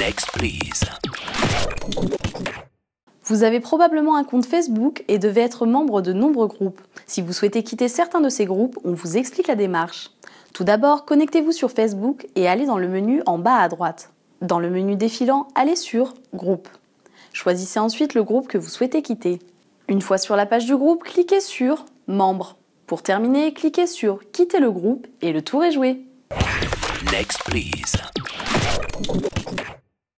Next, please. Vous avez probablement un compte Facebook et devez être membre de nombreux groupes. Si vous souhaitez quitter certains de ces groupes, on vous explique la démarche. Tout d'abord, connectez-vous sur Facebook et allez dans le menu en bas à droite. Dans le menu défilant, allez sur Groupe. Choisissez ensuite le groupe que vous souhaitez quitter. Une fois sur la page du groupe, cliquez sur Membres. Pour terminer, cliquez sur Quitter le groupe et le tour est joué. Next, please.